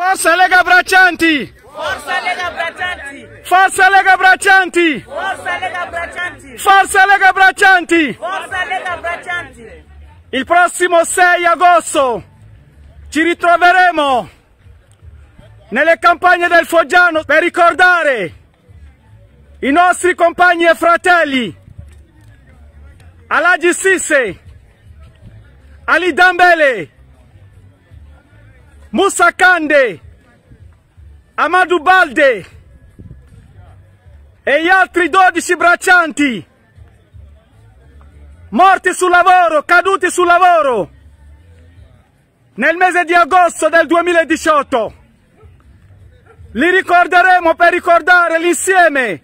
Forza Lega Braccianti! Forza Lega Braccianti! Forza Lega Braccianti! Forza Lega Braccianti! Forza Lega Braccianti! Forza Lega Braccianti! Il prossimo 6 agosto ci ritroveremo nelle campagne del Foggiano per ricordare i nostri compagni e fratelli alla Sisse, all'Idambele, Musa Kande, Amadou Balde e gli altri 12 braccianti morti sul lavoro, caduti sul lavoro nel mese di agosto del 2018. Li ricorderemo per ricordare l'insieme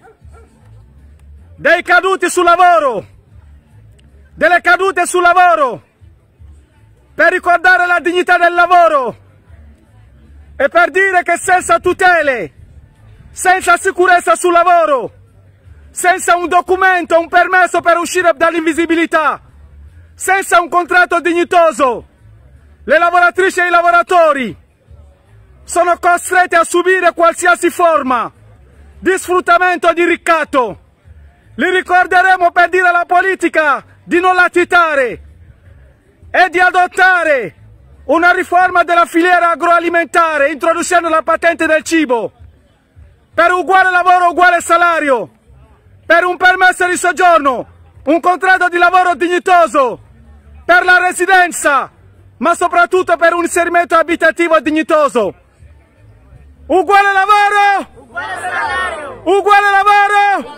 dei caduti sul lavoro, delle cadute sul lavoro, per ricordare la dignità del lavoro, e per dire che senza tutele, senza sicurezza sul lavoro, senza un documento, un permesso per uscire dall'invisibilità, senza un contratto dignitoso, le lavoratrici e i lavoratori sono costretti a subire qualsiasi forma di sfruttamento o di ricatto. Li ricorderemo per dire alla politica di non latitare e di adottare una riforma della filiera agroalimentare introducendo la patente del cibo per uguale lavoro uguale salario, per un permesso di soggiorno, un contratto di lavoro dignitoso, per la residenza, ma soprattutto per un inserimento abitativo dignitoso. Uguale lavoro! Uguale salario! Uguale lavoro!